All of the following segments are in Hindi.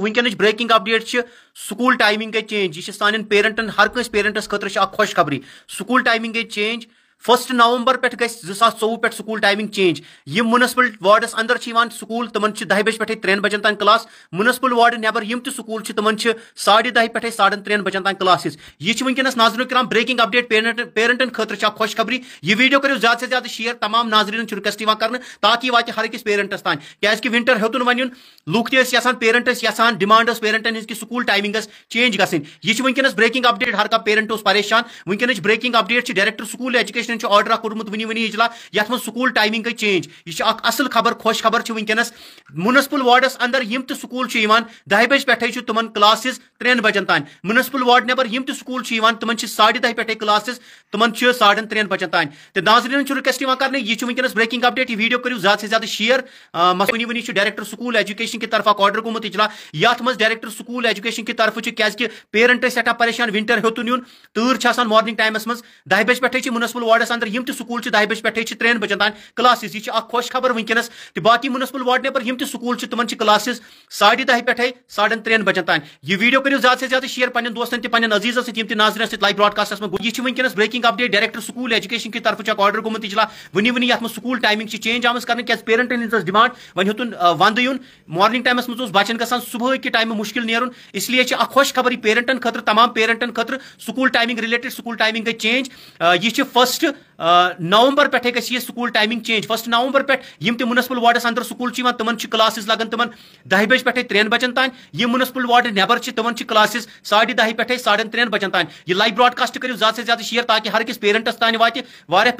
वुनकन ब्रेकिंग अपडेट स्कूल टाइमिंग गई चेंज यह सान पेरेंटन हर केंस पेरेंटस खुश खबरी स्कूल टाइमिंग गई चेंज फर्स्ट नवंबर पे गई जो पे स्कूल टाइमिंग चेंज ये मुनसपल वार्डस अंदर स्कूल तुम्हें दह बजे पे त्रेन बजन तक क्लास म्यूनसिपल वार्ड नबर यम स्कूल तम साढ़े दह पे साढ़े त्रेन बजन तक क्लासेस यह वनस नजर कराम ब्रेकिंग अपडेट पेरेंट पेरेंटन खुश खुशखबरी यह वीडियो करो ज्यादा से ज्यादा शेयर तमाम नाजरन रिक्वेस्ट कर ताकि वह हर अकिस पेरेंटस तान क्या कि विंटर हेतु वन लूक तसान पेरेंटस यसान डिमांड पेरेंटन हिज स्कूल टाइमिंग चेंज गई यह वनस ब्रेकिंग अपडेट हर कह पेरेंट परेशान वनक breaking update director school education administration order कोर्मुत वन वन इजला ये मज स्कूल टाइमिंग गई चेंज यह असल खबर खोश खबर वनकस मुनसिपल वार्डस अंदर यम तो स्कूल दह बज पे तुम क्लासेस त्रेन बजन तान मुनसिपल वार्ड नबर यम तो स्कूल तुम साढ़े दह पे क्लासेस तुम साड़न त्रेन बजन तान तो नाजरीन रिक्वेस्ट कर यह वनकस ब्रेकिंग अपडेट यह वीडियो करू ज्यादा से ज्यादा शेयर मसनी वन डायरेक्टर स्कूल एजुकेशन कि तरफ ऑर्डर गोमुत इजला ये मज डायरेक्टर स्कूल एजुकेशन कि तरफ क्या पेरेंट सठा परेशान विंटर होत नुन तर मॉर्निंग टाइमस मज दह बज पे मुनसिपल वार्ड वार्डस अंदर यम सकूल दह बजे पे त्रेन बजन तान क्लासेस यह खोश खबर वनस तो बाकी म्यूनसिपल वार्ड नेबर यम सकूल तुम क्लासेस साढ़े दह पे साढ़े त्रेन बजन तान यह वीडियो करो ज्यादा से ज्यादा शेयर पान दोस्तन तो पान अजीजन सम नाजरन सत लाइव ब्रॉडकास्ट मे यह वनस breaking update director school education की तरफ आर्डर गोमुत इजला वन वन ये स्कूल टाइमिंग चेंज आम कर क्या पेरेंटन हज डिमांड वन हूँ वंद युन मॉर्निंग टाइमस मज बचन गसान सुबह के टाइम मुश्किल नेरन इसलिए खोश खबर यह पेरेंटन खतर तमाम पेरेंटन खतर school timing related school timing गई चेंज यह फर्स्ट 就 नवंबर पे गई स्कूल टाइमिंग चेंज फर्स्ट नवंबर पे यम म्युनसिपल वार्डस अंदर स्कूल तम क्लासेस लगन तम दह बज पे त्रेन बजन तान यम म्युनसिपल वार्ड नबर तम क्लासेस साढ़े दह पे साढ़े त्रेन बजन तान यह लाइव ब्रॉडकास्ट करो ज्यादा से ज्यादा शेयर ताकि हर किस पेरेंट्स तान वात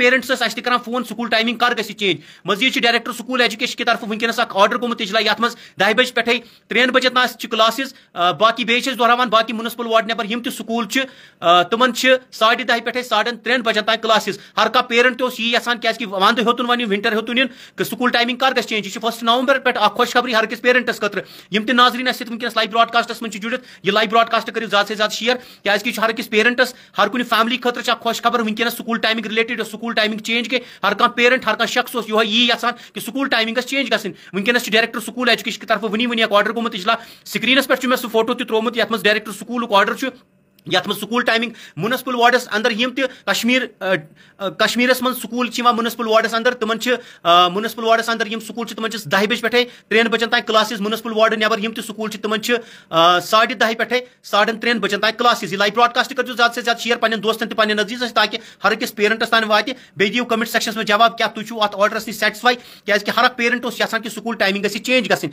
पेरेंट्स अस करान फोन स्कूल टाइमिंग कर गई चेंज मजीद डायरेक्टर स्कूल एजुकेशन के तरफ वनस आर्डर गोमुत इजला ये मज दह बज पे त्रेन बजे तान क्लासेस बाकी बेच दोहरान बाकी म्युनसिपल वार्ड नबर यम स्कूल तम साढ़े दह पे साढ़े त्रेन बजन तान क्लासेस हर हर कह पेरेंट तसान क्या वन होतुन वन विंटर हूं इन स्कूल टाइमिंग कर गज यह फर्स्ट नवंबर पे खुशखबरी हर किस पेरेंट्स खतर यम तम नाजरीन अस वस लाइव ब्रॉडकास्टस मे जुड़ित यह लाइव ब्रॉडकास्ट करो ज्यादा से ज्यादा शेयर क्या हर किस पेरेंट्स हर कुछ फैमिली खतर खुशखबर वनस school timing related school timing change गई हर कह पेरेंट हर कह शख्स यो यहां e e कि स्कूल टाइमिंग गज चेंज गन वनस डायरेक्टर स्कूल एजुकेशन की तरफ वन वन आर्डर गोमुत इजला स्क्रीनस पे मे सो फोटो तोमुत ये डायरेक्टर स्कूल आर्डर यथ मज स्कूल टाइमिंग म्यूनसिपल वार्डस अंदर यम त कश्मीर कश्मीरस मज स्कूल म्यूनसिपल वार्डस अंदर तुम म्यूनसिपल वार्डस अंदर यम स्कूल तुम दह बजे पे त्रेन बजन तक क्लासेज म्यूनसिपल वार्ड नबर यम स्कूल तुम साढ़े दह पे साढ़न त्रेन बजन तक क्लासेज यह लाइव ब्रॉडकास्ट करो ज्यादा से ज्यादा शेयर पे दोस्तन पे नजीज ताकि हर अकिस पेरेंटस तान वा दिव कमेंट सेक्शन में जवाब क्या तुम अत ऑर्डरस नश सेटिसफाई क्या हर अक पेरेंट उस कि स्कूल टाइमिंग गि चेंज गि